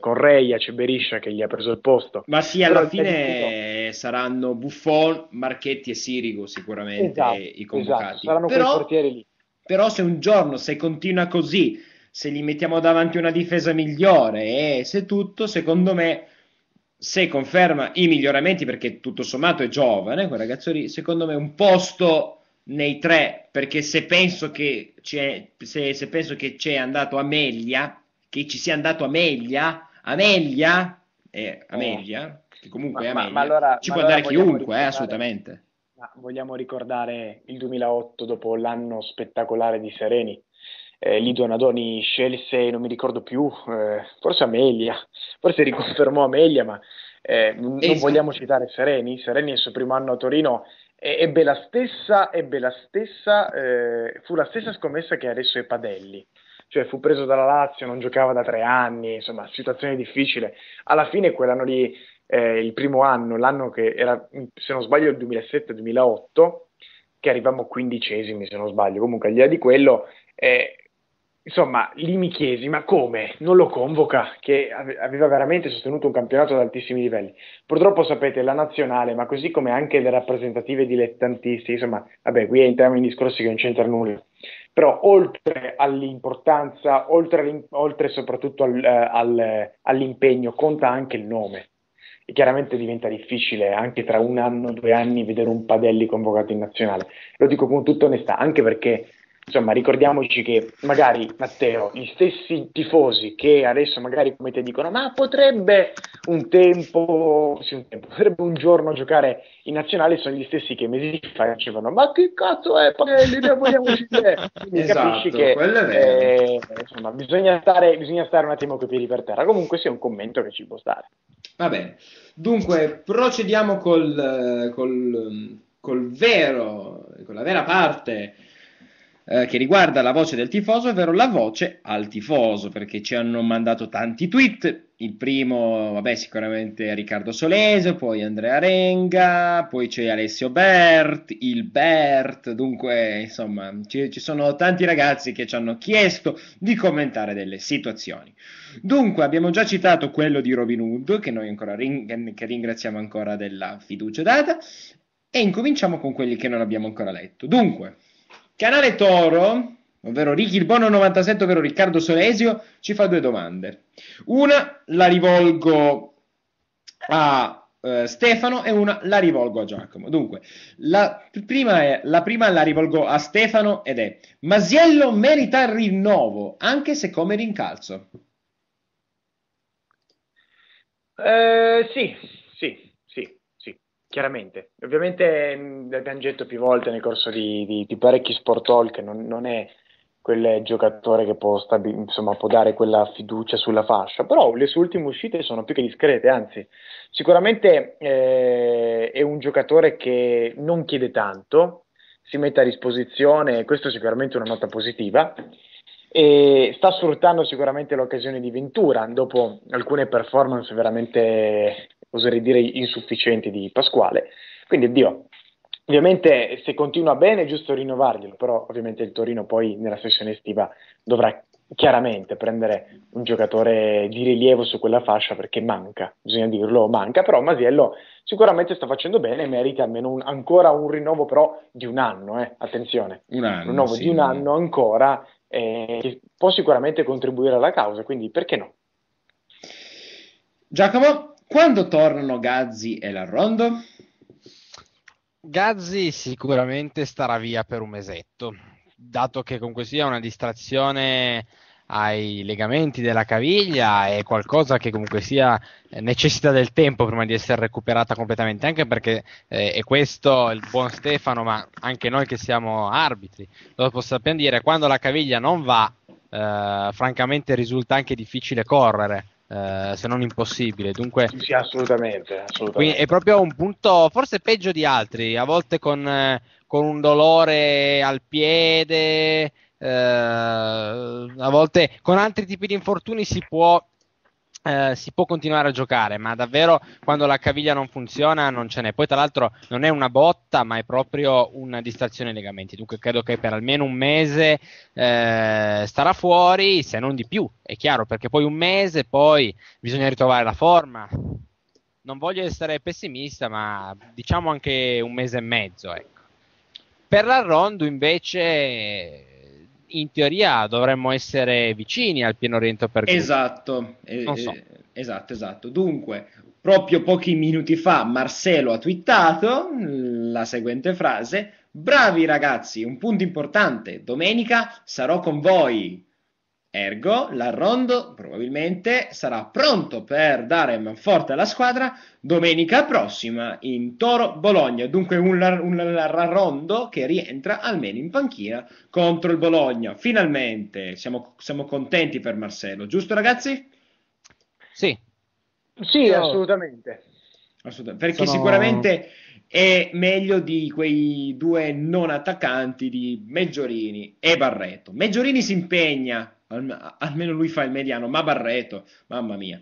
Correia, eh, con c'è Beriscia che gli ha preso il posto. Ma sì, alla Però fine saranno Buffon, Marchetti e Sirigo sicuramente esatto, i esatto, convocati. Esatto, saranno Però... quei portieri lì. Però se un giorno, se continua così, se gli mettiamo davanti una difesa migliore e se tutto, secondo me, se conferma i miglioramenti, perché tutto sommato è giovane, quel ragazzo lì, secondo me un posto nei tre, perché se penso che c'è, se, se penso che c'è andato Amelia, che ci sia andato Amelia, Amelia, eh, oh. Amelia, che comunque ma, è Amelia, ma, ma allora, ci può allora andare chiunque, eh, assolutamente. vogliamo ricordare il 2008 dopo l'anno spettacolare di Sereni, eh, lì Donadoni scelse, non mi ricordo più, eh, forse Amelia, forse riconfermò Amelia, ma eh, non esatto. vogliamo citare Sereni, Sereni nel suo primo anno a Torino ebbe la stessa, ebbe la stessa eh, fu la stessa scommessa che adesso è Padelli cioè fu preso dalla Lazio, non giocava da tre anni, insomma, situazione difficile. Alla fine quell'anno lì, eh, il primo anno, l'anno che era, se non sbaglio, il 2007-2008, che arrivavamo quindicesimi, se non sbaglio, comunque al di là di quello, eh, insomma, lì mi chiesi, ma come? Non lo convoca, che aveva veramente sostenuto un campionato ad altissimi livelli. Purtroppo sapete, la nazionale, ma così come anche le rappresentative dilettantisti, insomma, vabbè, qui entriamo in discorsi che non c'entra nulla però oltre all'importanza, oltre, oltre soprattutto al, eh, al, all'impegno, conta anche il nome. E chiaramente diventa difficile anche tra un anno, due anni vedere un Padelli convocato in nazionale. Lo dico con tutta onestà, anche perché insomma, ricordiamoci che magari Matteo, gli stessi tifosi che adesso magari come te dicono, ma potrebbe un tempo, sì, un tempo potrebbe un giorno giocare in nazionale, sono gli stessi che mesi fa dicevano, ma che cazzo è Pagelli, noi vogliamo uscire. Quindi esatto, capisci che eh, insomma, bisogna, stare, bisogna stare un attimo con i piedi per terra. Comunque sia sì, un commento che ci può stare. Va bene, dunque procediamo col, eh, col, mm, col vero, con la vera parte eh, che riguarda la voce del tifoso, ovvero la voce al tifoso, perché ci hanno mandato tanti tweet. Il primo, vabbè, sicuramente Riccardo Solese, poi Andrea Renga, poi c'è Alessio Bert, il Bert, dunque, insomma, ci, ci sono tanti ragazzi che ci hanno chiesto di commentare delle situazioni. Dunque, abbiamo già citato quello di Robin Hood, che noi ancora ring- che ringraziamo ancora della fiducia data, e incominciamo con quelli che non abbiamo ancora letto. Dunque, Canale Toro, ovvero Ricky il Bono 97, ovvero Riccardo Solesio, ci fa due domande. Una la rivolgo a eh, Stefano e una la rivolgo a Giacomo. Dunque, la prima, è, la prima la rivolgo a Stefano ed è Masiello merita il rinnovo, anche se come rincalzo. Eh, sì, sì, Chiaramente, ovviamente mm, l'abbiamo detto più volte nel corso di, di, di parecchi sport talk, non, non, è quel giocatore che può, stabi- insomma, può, dare quella fiducia sulla fascia, però le sue ultime uscite sono più che discrete, anzi sicuramente eh, è un giocatore che non chiede tanto, si mette a disposizione, questo è sicuramente una nota positiva, e sta sfruttando sicuramente l'occasione di Ventura dopo alcune performance veramente oserei dire insufficienti di Pasquale. Quindi, addio. Ovviamente se continua bene è giusto rinnovarglielo, però ovviamente il Torino poi nella sessione estiva dovrà chiaramente prendere un giocatore di rilievo su quella fascia perché manca, bisogna dirlo, manca, però Masiello sicuramente sta facendo bene e merita almeno un, ancora un rinnovo però di un anno, eh, attenzione, un, anno, rinnovo sì, di un anno ancora eh, che può sicuramente contribuire alla causa, quindi perché no? Giacomo? Quando tornano Gazzi e l'Arrondo? Gazzi sicuramente starà via per un mesetto, dato che comunque sia una distrazione ai legamenti della caviglia è qualcosa che comunque sia eh, necessita del tempo prima di essere recuperata completamente anche perché eh, e questo il buon Stefano ma anche noi che siamo arbitri lo possiamo dire quando la caviglia non va eh, francamente risulta anche difficile correre eh, se non impossibile. Dunque, sì, sì assolutamente, assolutamente. è proprio un punto forse peggio di altri, a volte con, eh, con un dolore al piede, eh, a volte con altri tipi di infortuni si può eh, si può continuare a giocare, ma davvero quando la caviglia non funziona non ce n'è. Poi, tra l'altro, non è una botta, ma è proprio una distrazione ai legamenti. Dunque, credo che per almeno un mese eh, starà fuori, se non di più, è chiaro, perché poi un mese poi bisogna ritrovare la forma. Non voglio essere pessimista, ma diciamo anche un mese e mezzo. Ecco. Per la Rondo invece in teoria dovremmo essere vicini al pieno oriento per gruppo. Esatto, eh, so. Eh, esatto, esatto. Dunque, proprio pochi minuti fa Marcello ha twittato mm, la seguente frase: "Bravi ragazzi, un punto importante. Domenica sarò con voi." Ergo, la Rondo probabilmente sarà pronto per dare manforte alla squadra domenica prossima in Toro Bologna. Dunque un, un Arrondo che rientra almeno in panchina contro il Bologna. Finalmente siamo, siamo contenti per Marcello, giusto ragazzi? Sì. Sì, Io... assolutamente. assolutamente. Perché Sono... sicuramente è meglio di quei due non attaccanti di Meggiorini e Barreto. Meggiorini si impegna almeno lui fa il mediano, ma Barreto, mamma mia.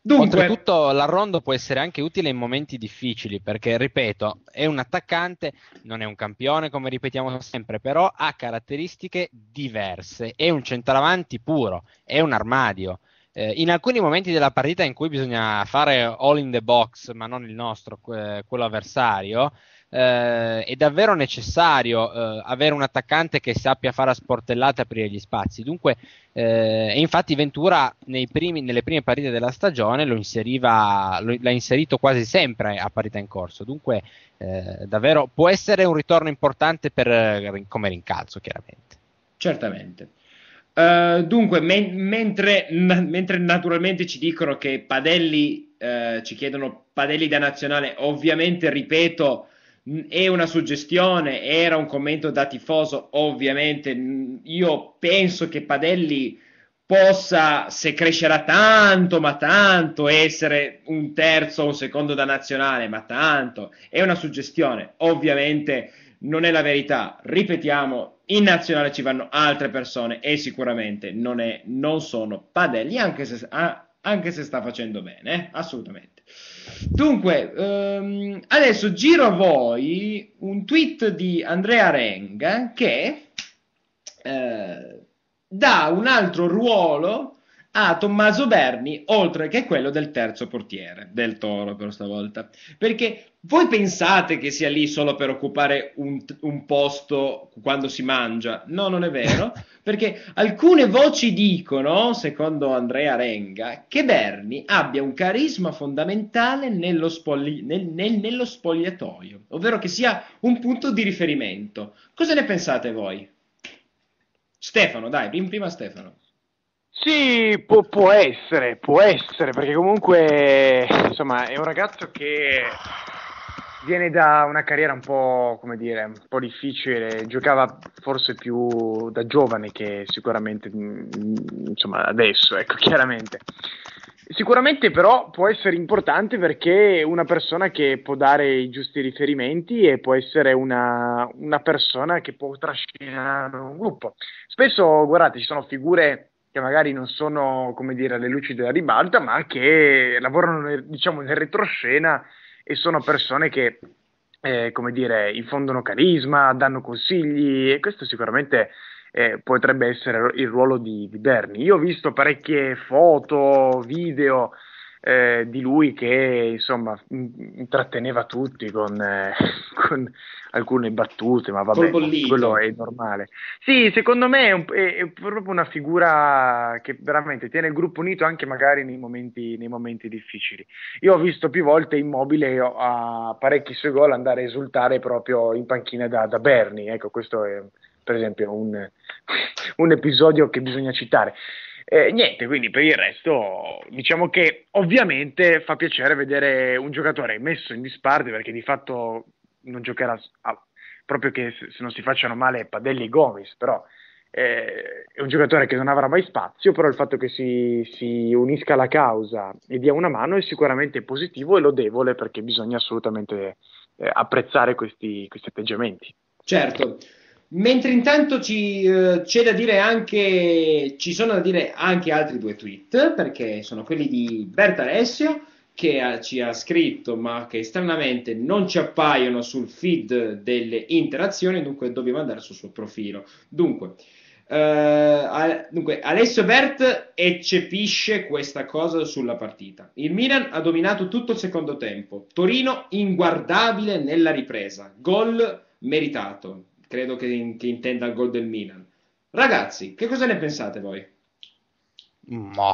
Dunque... Oltretutto l'arrondo può essere anche utile in momenti difficili perché, ripeto, è un attaccante, non è un campione come ripetiamo sempre, però ha caratteristiche diverse, è un centravanti puro, è un armadio. Eh, in alcuni momenti della partita in cui bisogna fare all in the box, ma non il nostro, que- quello avversario, eh, è davvero necessario eh, avere un attaccante che sappia fare a sportellata e aprire gli spazi. Dunque, eh, e infatti Ventura primi, nelle prime partite della stagione lo inseriva, lo, l'ha inserito quasi sempre a parità in corso. Dunque, eh, davvero può essere un ritorno importante per, eh, come rincalzo, chiaramente. Certamente. Uh, dunque, me- mentre, na- mentre, naturalmente ci dicono che Padelli, uh, ci chiedono Padelli da nazionale, ovviamente ripeto, è una suggestione, era un commento da tifoso, ovviamente io penso che Padelli possa, se crescerà tanto, ma tanto, essere un terzo o un secondo da nazionale, ma tanto, è una suggestione, ovviamente non è la verità, ripetiamo, in nazionale ci vanno altre persone e sicuramente non, è, non sono Padelli, anche se, anche se sta facendo bene, eh, assolutamente. Dunque, ehm, adesso giro a voi un tweet di Andrea Renga che eh, dà un altro ruolo a Tommaso Berni, oltre che quello del terzo portiere, del Toro per stavolta. Perché voi pensate che sia lì solo per occupare un, un posto quando si mangia? No, non è vero, perché alcune voci dicono, secondo Andrea Renga, che Berni abbia un carisma fondamentale nello, spogli- nel, nel, nello spogliatoio, ovvero che sia un punto di riferimento. Cosa ne pensate voi? Stefano, dai, prima Stefano. Sì, può, può, essere, può essere, perché comunque insomma è un ragazzo che viene da una carriera un po', come dire, un po' difficile, giocava forse più da giovane che sicuramente mm, insomma adesso, ecco, chiaramente. Sicuramente però può essere importante perché è una persona che può dare i giusti riferimenti e può essere una, una persona che può trascinare un gruppo. Spesso, guardate, ci sono figure che magari non sono, come dire, alle luci della ribalta, ma che lavorano nel, diciamo, nel retroscena e sono persone che, eh, come dire, infondono carisma, danno consigli e questo sicuramente eh, potrebbe essere il ruolo di, di Bernie. Io ho visto parecchie foto, video eh, di lui che insomma intratteneva tutti con, eh, con alcune battute, ma vabbè, quello è normale. Sì, secondo me è, un, è, è, proprio una figura che veramente tiene il gruppo unito anche magari nei momenti, nei momenti difficili. Io ho visto più volte Immobile a parecchi suoi gol andare a esultare proprio in panchina da, da Berni, ecco questo è per esempio un, un episodio che bisogna citare. Eh, niente, quindi per il resto diciamo che ovviamente fa piacere vedere un giocatore messo in disparte perché di fatto non giocherà a, ah, proprio che se, non si facciano male Padelli e Gomis, però eh, è un giocatore che non avrà mai spazio, però il fatto che si, si, unisca alla causa e dia una mano è sicuramente positivo e lodevole perché bisogna assolutamente eh, apprezzare questi, questi atteggiamenti. Certo. Mentre intanto ci, eh, c'è da dire anche, ci sono da dire anche altri due tweet, perché sono quelli di Berta Alessio, che ha, ci ha scritto, ma che stranamente non ci appaiono sul feed delle interazioni, dunque dobbiamo andare sul suo profilo. Dunque, Uh, dunque, Alessio Bert eccepisce questa cosa sulla partita. Il Milan ha dominato tutto il secondo tempo. Torino inguardabile nella ripresa. Gol meritato credo che, che intenda il gol del Milan. Ragazzi, che cosa ne pensate voi? Ma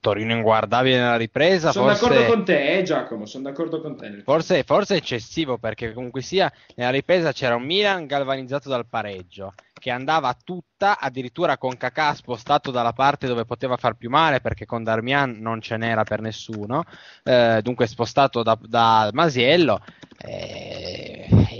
Torino inguardabile nella ripresa. Sono forse... d'accordo con te, eh, Giacomo. Sono d'accordo con te. Forse, forse, è eccessivo perché, comunque sia, nella ripresa c'era un Milan galvanizzato dal pareggio che andava tutta, addirittura con Kakà spostato dalla parte dove poteva far più male perché con Darmian non ce n'era per nessuno. Eh, dunque, spostato da, da Masiello. Eh,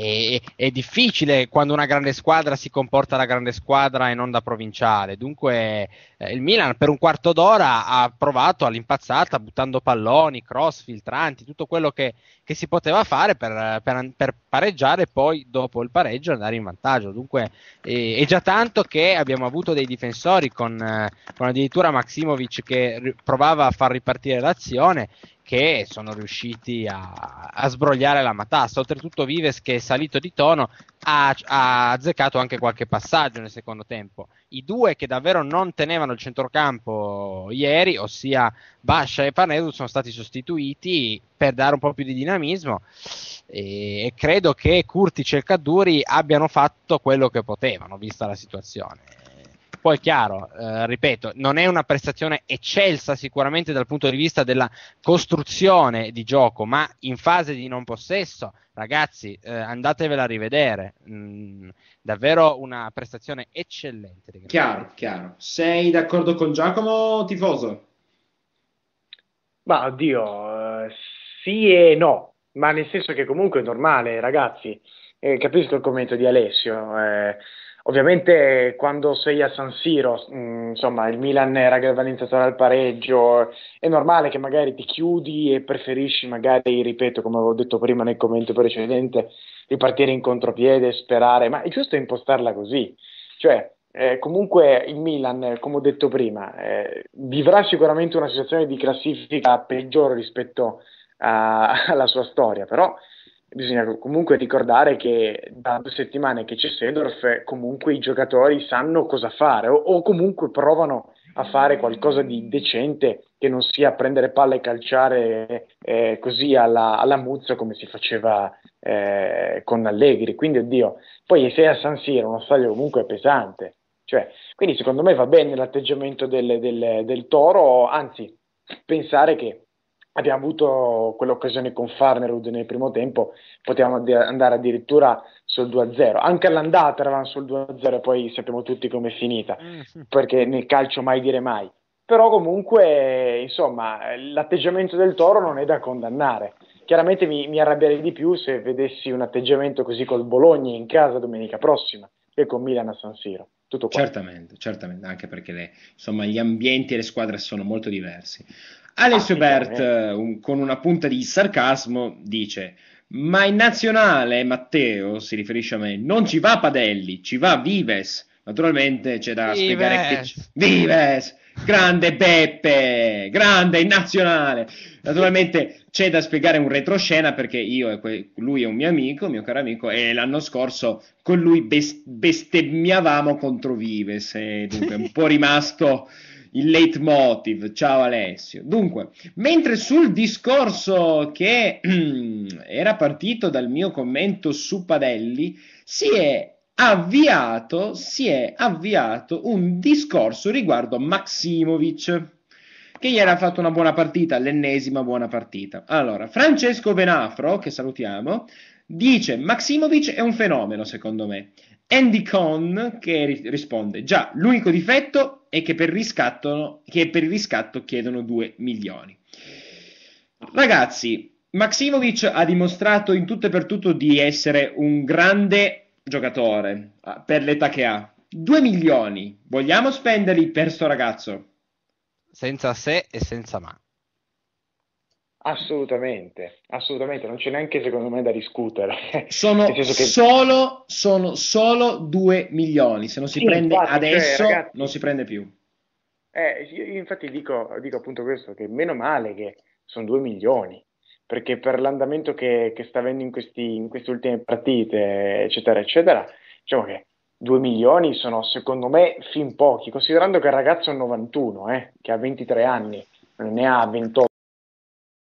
è, è, difficile quando una grande squadra si comporta da grande squadra e non da provinciale. Dunque, eh, il Milan per un quarto d'ora ha provato all'impazzata, buttando palloni, cross, filtranti, tutto quello che, che si poteva fare per, per, per pareggiare e poi dopo il pareggio andare in vantaggio. Dunque, eh, è già tanto che abbiamo avuto dei difensori con, eh, con addirittura Maximovic che r- provava a far ripartire l'azione che sono riusciti a, a sbrogliare la matassa. Oltretutto, Vives, che è salito di tono, ha, ha, azzeccato anche qualche passaggio nel secondo tempo. I due che davvero non tenevano il centrocampo ieri, ossia Bascia e Parnedu, sono stati sostituiti per dare un po' più di dinamismo. E, e credo che Curti e Caduri abbiano fatto quello che potevano, vista la situazione poi chiaro, eh, ripeto, non è una prestazione eccelsa sicuramente dal punto di vista della costruzione di gioco, ma in fase di non possesso, ragazzi, eh, andatevela a rivedere. Mm, davvero una prestazione eccellente. Chiaro, chiaro. Sei d'accordo con Giacomo, tifoso? Ma oddio, eh, sì e no, ma nel senso che comunque è normale, ragazzi. Eh, capisco il commento di Alessio. Eh, Ovviamente quando sei a San Siro, mh, mm, insomma, il Milan era galvanizzato al pareggio, è normale che magari ti chiudi e preferisci magari, ripeto, come avevo detto prima nel commento precedente, ripartire in contropiede, sperare, ma è giusto impostarla così. Cioè, eh, comunque il Milan, come ho detto prima, eh, vivrà sicuramente una situazione di classifica peggiore rispetto a, alla sua storia, però bisogna comunque ricordare che da due settimane che c'è Sedorf, comunque i giocatori sanno cosa fare o, o, comunque provano a fare qualcosa di decente che non sia prendere palle e calciare eh, così alla, alla muzza come si faceva eh, con Allegri. Quindi, oddio, poi sei a San Siro, uno stadio comunque pesante. Cioè, quindi secondo me va bene l'atteggiamento del, del, del Toro, anzi pensare che abbiamo avuto quell'occasione con Farnerud nel primo tempo, potevamo ad- andare addirittura sul 2-0. Anche all'andata eravamo sul 2-0 e poi sappiamo tutti com'è finita, mm. perché nel calcio mai dire mai. Però comunque, insomma, l'atteggiamento del Toro non è da condannare. Chiaramente mi, mi arrabbierei di più se vedessi un atteggiamento così col Bologna in casa domenica prossima e con Milan a San Siro. Certamente, certamente, anche perché le, insomma, gli ambienti e le squadre sono molto diversi. Alessio ah, Bert, un, con una punta di sarcasmo, dice: Ma in nazionale, Matteo, si riferisce a me, non ci va Padelli, ci va Vives. Naturalmente c'è da Vives. spiegare che. Vives! Grande Beppe, grande in nazionale. Naturalmente c'è da spiegare un retroscena perché io e que- lui è un mio amico, mio caro amico, e l'anno scorso con lui best- bestemmiavamo contro Vives, e dunque un po' rimasto il leitmotiv. Ciao Alessio. Dunque, mentre sul discorso che era partito dal mio commento su Padelli, si è avviato, si è avviato un discorso riguardo a Maximovic che gli era fatto una buona partita, l'ennesima buona partita. Allora, Francesco Benafro, che salutiamo, Dice Maximovic è un fenomeno, secondo me. Andy Cohn che ri- risponde: Già, l'unico difetto è che per, che per il riscatto chiedono 2 milioni. Ragazzi, Maximovic ha dimostrato in tutto e per tutto di essere un grande giocatore ah, per l'età che ha. 2 milioni, vogliamo spenderli per sto ragazzo? Senza se e senza ma. Assolutamente, assolutamente, non c'è neanche secondo me da discutere. Sono, che... solo, sono solo 2 milioni, se non si sì, prende infatti, cioè, adesso cioè, ragazzi, non si prende più. Eh, io infatti dico, dico, appunto questo, che meno male che sono 2 milioni, perché per l'andamento che, che sta avendo in, questi, in, queste ultime partite, eccetera, eccetera, diciamo che 2 milioni sono secondo me fin pochi, considerando che il ragazzo è un 91, eh, che ha 23 anni, non ne ha 28.